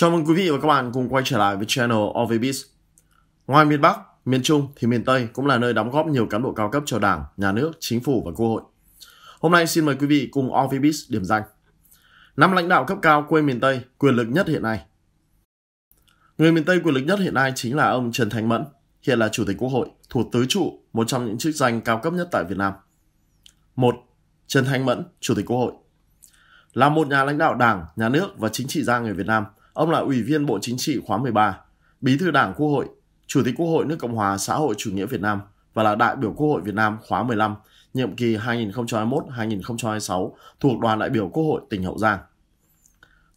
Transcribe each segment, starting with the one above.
Chào mừng quý vị và các bạn cùng quay trở lại với channel OVBIS. Ngoài miền Bắc, miền Trung thì miền Tây cũng là nơi đóng góp nhiều cán bộ cao cấp cho Đảng, Nhà nước, Chính phủ và Quốc hội. Hôm nay xin mời quý vị cùng OVBIS điểm danh. Năm lãnh đạo cấp cao quê miền Tây quyền lực nhất hiện nay. Người miền Tây quyền lực nhất hiện nay chính là ông Trần Thành Mẫn, hiện là Chủ tịch Quốc hội, thuộc tứ trụ, một trong những chức danh cao cấp nhất tại Việt Nam. 1. Trần Thành Mẫn, Chủ tịch Quốc hội Là một nhà lãnh đạo đảng, nhà nước và chính trị gia người Việt Nam – Ông là Ủy viên Bộ Chính trị khóa 13, Bí thư Đảng Quốc hội, Chủ tịch Quốc hội nước Cộng hòa xã hội chủ nghĩa Việt Nam và là đại biểu Quốc hội Việt Nam khóa 15, nhiệm kỳ 2021-2026 thuộc đoàn đại biểu Quốc hội tỉnh Hậu Giang.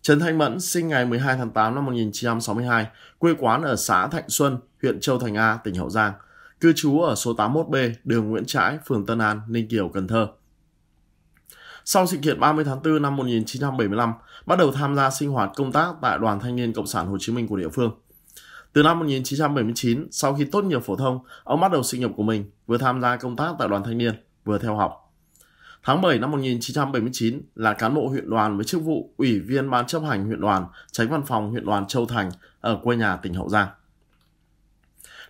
Trần Thanh Mẫn sinh ngày 12 tháng 8 năm 1962, quê quán ở xã Thạnh Xuân, huyện Châu Thành A, tỉnh Hậu Giang, cư trú ở số 81B, đường Nguyễn Trãi, phường Tân An, Ninh Kiều, Cần Thơ. Sau sự kiện 30 tháng 4 năm 1975, bắt đầu tham gia sinh hoạt công tác tại Đoàn Thanh niên Cộng sản Hồ Chí Minh của địa phương. Từ năm 1979, sau khi tốt nghiệp phổ thông, ông bắt đầu sự nghiệp của mình, vừa tham gia công tác tại Đoàn Thanh niên, vừa theo học. Tháng 7 năm 1979 là cán bộ huyện đoàn với chức vụ Ủy viên Ban chấp hành huyện đoàn, tránh văn phòng huyện đoàn Châu Thành ở quê nhà tỉnh Hậu Giang.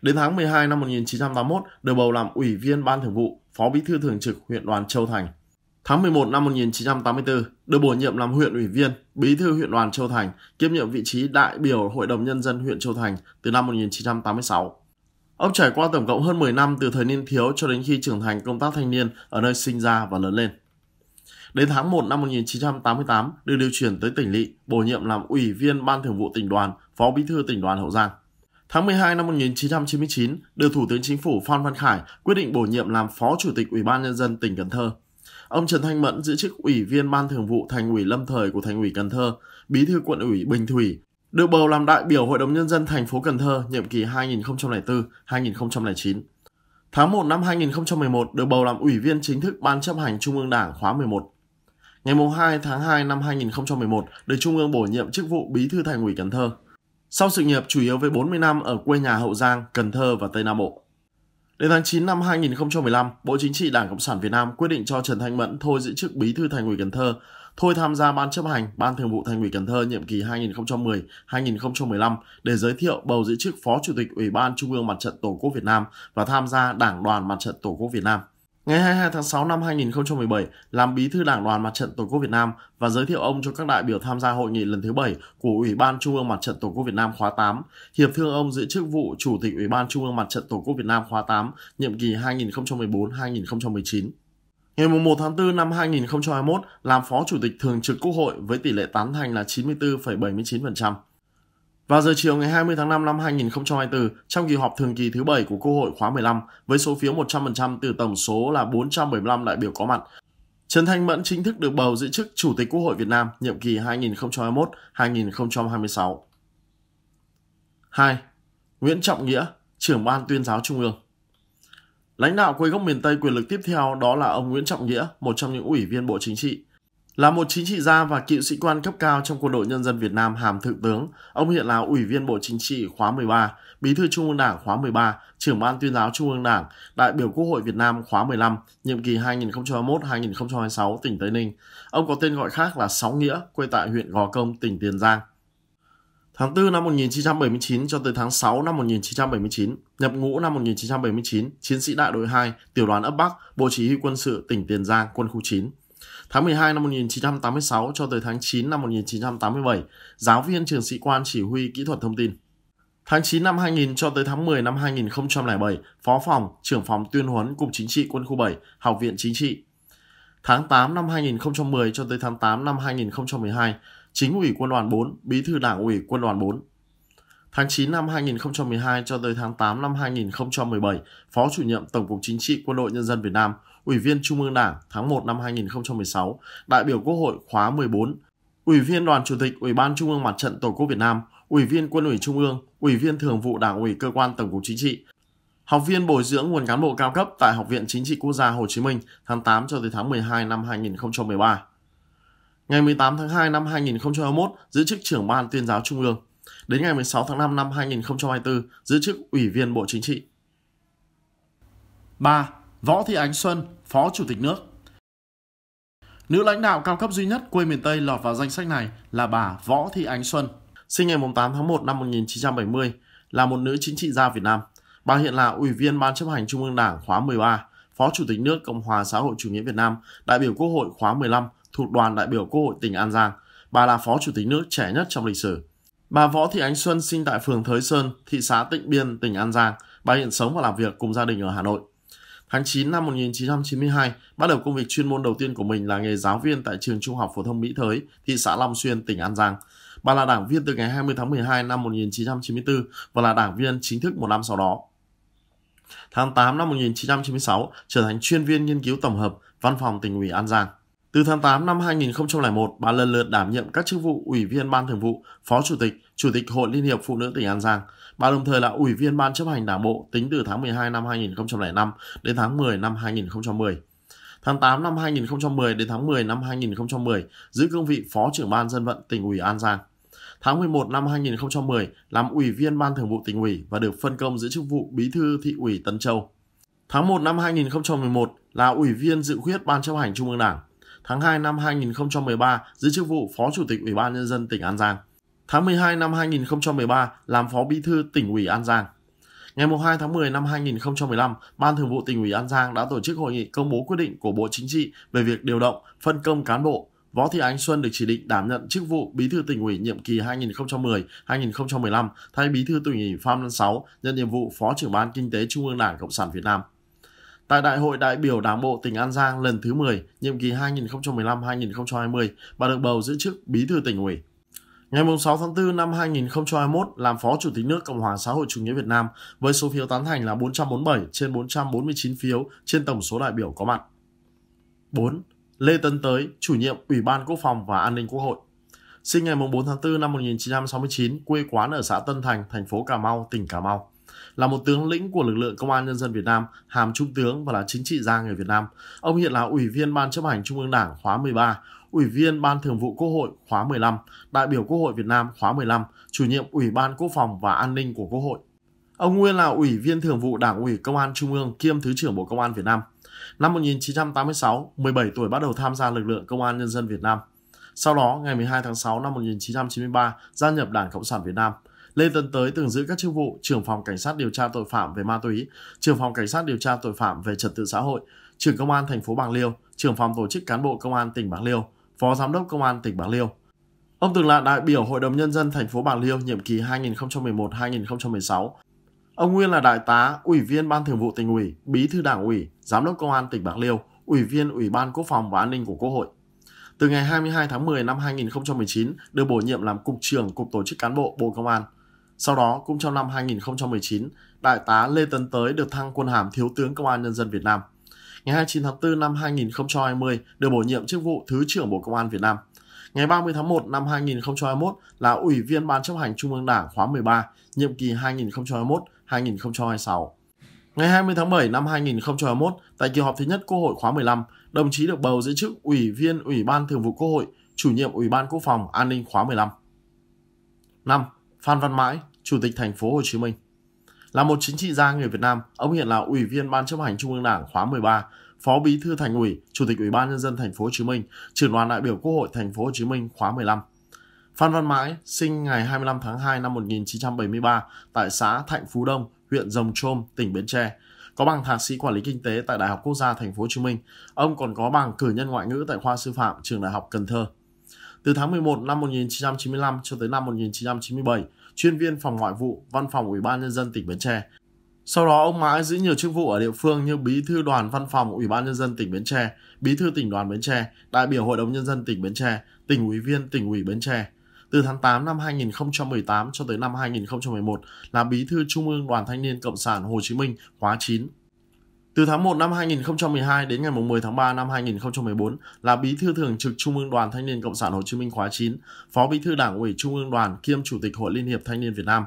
Đến tháng 12 năm 1981 được bầu làm Ủy viên Ban Thường vụ, Phó Bí thư Thường trực huyện đoàn Châu Thành – Tháng 11 năm 1984, được bổ nhiệm làm huyện ủy viên, bí thư huyện đoàn Châu Thành, kiêm nhiệm vị trí đại biểu Hội đồng Nhân dân huyện Châu Thành từ năm 1986. Ông trải qua tổng cộng hơn 10 năm từ thời niên thiếu cho đến khi trưởng thành công tác thanh niên ở nơi sinh ra và lớn lên. Đến tháng 1 năm 1988, được điều chuyển tới tỉnh Lị, bổ nhiệm làm ủy viên Ban Thường vụ tỉnh đoàn, Phó Bí thư tỉnh đoàn Hậu Giang. Tháng 12 năm 1999, được Thủ tướng Chính phủ Phan Văn Khải quyết định bổ nhiệm làm Phó Chủ tịch Ủy ban Nhân dân tỉnh Cần Thơ. Ông Trần Thanh Mẫn giữ chức Ủy viên Ban Thường vụ Thành ủy lâm thời của Thành ủy Cần Thơ, Bí thư quận ủy Bình Thủy, được bầu làm đại biểu Hội đồng Nhân dân thành phố Cần Thơ nhiệm kỳ 2004-2009. Tháng 1 năm 2011 được bầu làm Ủy viên chính thức Ban chấp hành Trung ương Đảng khóa 11. Ngày 2 tháng 2 năm 2011 được Trung ương bổ nhiệm chức vụ Bí thư Thành ủy Cần Thơ. Sau sự nghiệp chủ yếu với 40 năm ở quê nhà Hậu Giang, Cần Thơ và Tây Nam Bộ. Đến tháng 9 năm 2015, Bộ Chính trị Đảng Cộng sản Việt Nam quyết định cho Trần Thanh Mẫn thôi giữ chức Bí thư Thành ủy Cần Thơ, thôi tham gia Ban chấp hành Ban Thường vụ Thành ủy Cần Thơ nhiệm kỳ 2010-2015 để giới thiệu bầu giữ chức Phó Chủ tịch Ủy ban Trung ương Mặt trận Tổ quốc Việt Nam và tham gia Đảng đoàn Mặt trận Tổ quốc Việt Nam. Ngày 22 tháng 6 năm 2017, làm bí thư Đảng đoàn Mặt trận Tổ quốc Việt Nam và giới thiệu ông cho các đại biểu tham gia hội nghị lần thứ 7 của Ủy ban Trung ương Mặt trận Tổ quốc Việt Nam khóa 8. Hiệp thương ông giữ chức vụ Chủ tịch Ủy ban Trung ương Mặt trận Tổ quốc Việt Nam khóa 8, nhiệm kỳ 2014-2019. Ngày 1 tháng 4 năm 2021, làm Phó Chủ tịch Thường trực Quốc hội với tỷ lệ tán thành là 94,79%. Vào giờ chiều ngày 20 tháng 5 năm 2024, trong kỳ họp thường kỳ thứ 7 của Quốc hội khóa 15, với số phiếu 100% từ tổng số là 475 đại biểu có mặt, Trần Thanh Mẫn chính thức được bầu giữ chức Chủ tịch Quốc hội Việt Nam nhiệm kỳ 2021-2026. 2. Nguyễn Trọng Nghĩa, trưởng ban tuyên giáo Trung ương Lãnh đạo quê gốc miền Tây quyền lực tiếp theo đó là ông Nguyễn Trọng Nghĩa, một trong những ủy viên Bộ Chính trị, là một chính trị gia và cựu sĩ quan cấp cao trong quân đội nhân dân Việt Nam hàm thượng tướng, ông hiện là Ủy viên Bộ Chính trị khóa 13, Bí thư Trung ương Đảng khóa 13, trưởng ban tuyên giáo Trung ương Đảng, đại biểu Quốc hội Việt Nam khóa 15, nhiệm kỳ 2021-2026 tỉnh Tây Ninh. Ông có tên gọi khác là Sáu Nghĩa, quê tại huyện Gò Công, tỉnh Tiền Giang. Tháng 4 năm 1979 cho tới tháng 6 năm 1979, nhập ngũ năm 1979, chiến sĩ đại đội 2, tiểu đoàn ấp Bắc, Bộ Chỉ huy quân sự tỉnh Tiền Giang, quân khu 9. Tháng 12 năm 1986 cho tới tháng 9 năm 1987, giáo viên trường sĩ quan chỉ huy kỹ thuật thông tin. Tháng 9 năm 2000 cho tới tháng 10 năm 2007, Phó phòng, trưởng phòng tuyên huấn Cục Chính trị Quân khu 7, Học viện Chính trị. Tháng 8 năm 2010 cho tới tháng 8 năm 2012, Chính ủy Quân đoàn 4, Bí thư Đảng ủy Quân đoàn 4. Tháng 9 năm 2012 cho tới tháng 8 năm 2017, Phó chủ nhiệm Tổng cục Chính trị Quân đội Nhân dân Việt Nam, Ủy viên Trung ương Đảng tháng 1 năm 2016, đại biểu Quốc hội khóa 14, Ủy viên Đoàn Chủ tịch Ủy ban Trung ương Mặt trận Tổ quốc Việt Nam, Ủy viên Quân ủy Trung ương, Ủy viên Thường vụ Đảng ủy Cơ quan Tổng cục Chính trị, học viên bồi dưỡng nguồn cán bộ cao cấp tại Học viện Chính trị Quốc gia Hồ Chí Minh tháng 8 cho tới tháng 12 năm 2013. Ngày 18 tháng 2 năm 2021 giữ chức trưởng ban tuyên giáo Trung ương. Đến ngày 16 tháng 5 năm 2024 giữ chức Ủy viên Bộ Chính trị. 3. Võ Thị Ánh Xuân, Phó Chủ tịch nước. Nữ lãnh đạo cao cấp duy nhất quê miền Tây lọt vào danh sách này là bà Võ Thị Ánh Xuân, sinh ngày 8 tháng 1 năm 1970, là một nữ chính trị gia Việt Nam. Bà hiện là Ủy viên Ban chấp hành Trung ương Đảng khóa 13, Phó Chủ tịch nước Cộng hòa xã hội chủ nghĩa Việt Nam, đại biểu Quốc hội khóa 15 thuộc đoàn đại biểu Quốc hội tỉnh An Giang. Bà là Phó Chủ tịch nước trẻ nhất trong lịch sử. Bà Võ Thị Ánh Xuân sinh tại phường Thới Sơn, thị xã Tịnh Biên, tỉnh An Giang. Bà hiện sống và làm việc cùng gia đình ở Hà Nội. Tháng 9 năm 1992, bắt đầu công việc chuyên môn đầu tiên của mình là nghề giáo viên tại trường Trung học phổ thông Mỹ Thới, thị xã Long Xuyên, tỉnh An Giang. Bà là đảng viên từ ngày 20 tháng 12 năm 1994 và là đảng viên chính thức một năm sau đó. Tháng 8 năm 1996, trở thành chuyên viên nghiên cứu tổng hợp, văn phòng tỉnh ủy An Giang. Từ tháng 8 năm 2001, bà lần lượt đảm nhiệm các chức vụ Ủy viên Ban Thường vụ, Phó Chủ tịch, Chủ tịch Hội Liên hiệp Phụ nữ tỉnh An Giang. Bà đồng thời là Ủy viên Ban chấp hành Đảng bộ tính từ tháng 12 năm 2005 đến tháng 10 năm 2010. Tháng 8 năm 2010 đến tháng 10 năm 2010, giữ cương vị Phó trưởng Ban Dân vận tỉnh ủy An Giang. Tháng 11 năm 2010, làm Ủy viên Ban Thường vụ tỉnh ủy và được phân công giữ chức vụ Bí thư thị ủy Tân Châu. Tháng 1 năm 2011 là Ủy viên dự khuyết Ban chấp hành Trung ương Đảng tháng 2 năm 2013 giữ chức vụ Phó Chủ tịch Ủy ban Nhân dân tỉnh An Giang. Tháng 12 năm 2013 làm Phó Bí thư tỉnh ủy An Giang. Ngày 2 tháng 10 năm 2015, Ban Thường vụ tỉnh ủy An Giang đã tổ chức hội nghị công bố quyết định của Bộ Chính trị về việc điều động, phân công cán bộ. Võ Thị Ánh Xuân được chỉ định đảm nhận chức vụ Bí thư tỉnh ủy nhiệm kỳ 2010-2015 thay Bí thư tỉnh ủy Phạm Văn Sáu nhận nhiệm vụ Phó trưởng ban Kinh tế Trung ương Đảng Cộng sản Việt Nam. Tại Đại hội đại biểu Đảng bộ tỉnh An Giang lần thứ 10, nhiệm kỳ 2015-2020, bà được bầu giữ chức Bí thư tỉnh ủy. Ngày 6 tháng 4 năm 2021 làm Phó Chủ tịch nước Cộng hòa xã hội chủ nghĩa Việt Nam với số phiếu tán thành là 447 trên 449 phiếu trên tổng số đại biểu có mặt. 4. Lê Tấn Tới, chủ nhiệm Ủy ban Quốc phòng và An ninh Quốc hội. Sinh ngày 4 tháng 4 năm 1969, quê quán ở xã Tân Thành, thành phố Cà Mau, tỉnh Cà Mau. Là một tướng lĩnh của lực lượng Công an Nhân dân Việt Nam, hàm trung tướng và là chính trị gia người Việt Nam. Ông hiện là Ủy viên Ban chấp hành Trung ương Đảng khóa 13, Ủy viên Ban Thường vụ Quốc hội khóa 15, đại biểu Quốc hội Việt Nam khóa 15, chủ nhiệm Ủy ban Quốc phòng và An ninh của Quốc hội. Ông Nguyên là Ủy viên Thường vụ Đảng ủy Công an Trung ương kiêm Thứ trưởng Bộ Công an Việt Nam. Năm 1986, 17 tuổi bắt đầu tham gia lực lượng Công an Nhân dân Việt Nam. Sau đó, ngày 12 tháng 6 năm 1993, gia nhập Đảng Cộng sản Việt Nam – Lê Tấn Tới từng giữ các chức vụ trưởng phòng cảnh sát điều tra tội phạm về ma túy, trưởng phòng cảnh sát điều tra tội phạm về trật tự xã hội, trưởng công an thành phố Bạc Liêu, trưởng phòng tổ chức cán bộ công an tỉnh Bạc Liêu, phó giám đốc công an tỉnh Bạc Liêu. Ông từng là đại biểu Hội đồng nhân dân thành phố Bạc Liêu nhiệm kỳ 2011-2016. Ông Nguyên là đại tá, ủy viên ban thường vụ tỉnh ủy, bí thư đảng ủy, giám đốc công an tỉnh Bạc Liêu, ủy viên Ủy ban Quốc phòng và An ninh của Quốc hội. Từ ngày 22 tháng 10 năm 2019 được bổ nhiệm làm cục trưởng Cục Tổ chức Cán bộ Bộ Công an. Sau đó, cũng trong năm 2019, Đại tá Lê Tấn Tới được thăng quân hàm Thiếu tướng Công an Nhân dân Việt Nam. Ngày 29 tháng 4 năm 2020, được bổ nhiệm chức vụ Thứ trưởng Bộ Công an Việt Nam. Ngày 30 tháng 1 năm 2021 là Ủy viên Ban chấp hành Trung ương Đảng khóa 13, nhiệm kỳ 2021-2026. Ngày 20 tháng 7 năm 2021, tại kỳ họp thứ nhất Quốc hội khóa 15, đồng chí được bầu giữ chức Ủy viên Ủy ban Thường vụ Quốc hội, chủ nhiệm Ủy ban Quốc phòng An ninh khóa 15. 5. Phan Văn Mãi, Chủ tịch thành phố Hồ Chí Minh. Là một chính trị gia người Việt Nam, ông hiện là Ủy viên Ban chấp hành Trung ương Đảng khóa 13, Phó Bí thư Thành ủy, Chủ tịch Ủy ban nhân dân thành phố Hồ Chí Minh, trưởng đoàn đại biểu Quốc hội thành phố Hồ Chí Minh khóa 15. Phan Văn Mãi sinh ngày 25 tháng 2 năm 1973 tại xã Thạnh Phú Đông, huyện Rồng Trôm, tỉnh Bến Tre. Có bằng thạc sĩ quản lý kinh tế tại Đại học Quốc gia Thành phố Hồ Chí Minh, ông còn có bằng cử nhân ngoại ngữ tại khoa sư phạm trường Đại học Cần Thơ. Từ tháng 11 năm 1995 cho tới năm 1997, chuyên viên phòng ngoại vụ, văn phòng Ủy ban Nhân dân tỉnh Bến Tre. Sau đó ông mãi giữ nhiều chức vụ ở địa phương như Bí thư đoàn văn phòng Ủy ban Nhân dân tỉnh Bến Tre, Bí thư tỉnh đoàn Bến Tre, đại biểu Hội đồng Nhân dân tỉnh Bến Tre, tỉnh ủy viên tỉnh ủy Bến Tre. Từ tháng 8 năm 2018 cho tới năm 2011 là Bí thư Trung ương Đoàn Thanh niên Cộng sản Hồ Chí Minh khóa 9. Từ tháng 1 năm 2012 đến ngày 10 tháng 3 năm 2014 là Bí thư Thường trực Trung ương Đoàn Thanh niên Cộng sản Hồ Chí Minh khóa 9, Phó Bí thư Đảng ủy Trung ương Đoàn kiêm Chủ tịch Hội Liên hiệp Thanh niên Việt Nam.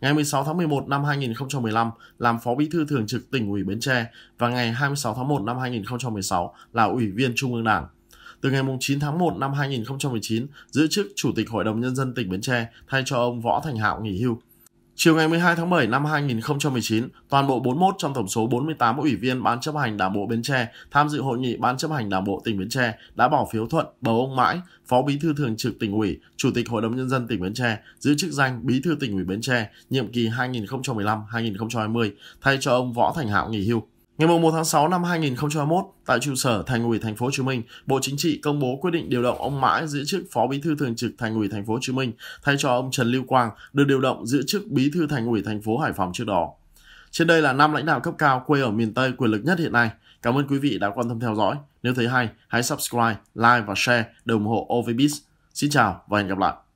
Ngày 16 tháng 11 năm 2015 làm Phó Bí thư Thường trực tỉnh ủy Bến Tre và ngày 26 tháng 1 năm 2016 là Ủy viên Trung ương Đảng. Từ ngày 9 tháng 1 năm 2019 giữ chức Chủ tịch Hội đồng Nhân dân tỉnh Bến Tre thay cho ông Võ Thành Hạo nghỉ hưu. Chiều ngày 12 tháng 7 năm 2019, toàn bộ 41 trong tổng số 48 ủy viên Ban chấp hành Đảng bộ Bến Tre tham dự hội nghị Ban chấp hành Đảng bộ tỉnh Bến Tre đã bỏ phiếu thuận bầu ông Mãi, Phó Bí thư Thường trực tỉnh ủy, Chủ tịch Hội đồng Nhân dân tỉnh Bến Tre, giữ chức danh Bí thư tỉnh ủy Bến Tre nhiệm kỳ 2015-2020, thay cho ông Võ Thành Hạo nghỉ hưu. Ngày 1 tháng 6 năm 2021, tại trụ sở Thành ủy Thành phố Hồ Chí Minh, Bộ Chính trị công bố quyết định điều động ông Mãi giữ chức Phó Bí thư Thường trực Thành ủy Thành phố Hồ Chí Minh thay cho ông Trần Lưu Quang được điều động giữ chức Bí thư Thành ủy Thành phố Hải Phòng trước đó. Trên đây là năm lãnh đạo cấp cao quê ở miền Tây quyền lực nhất hiện nay. Cảm ơn quý vị đã quan tâm theo dõi. Nếu thấy hay, hãy subscribe, like và share để ủng hộ OVBIS. Xin chào và hẹn gặp lại.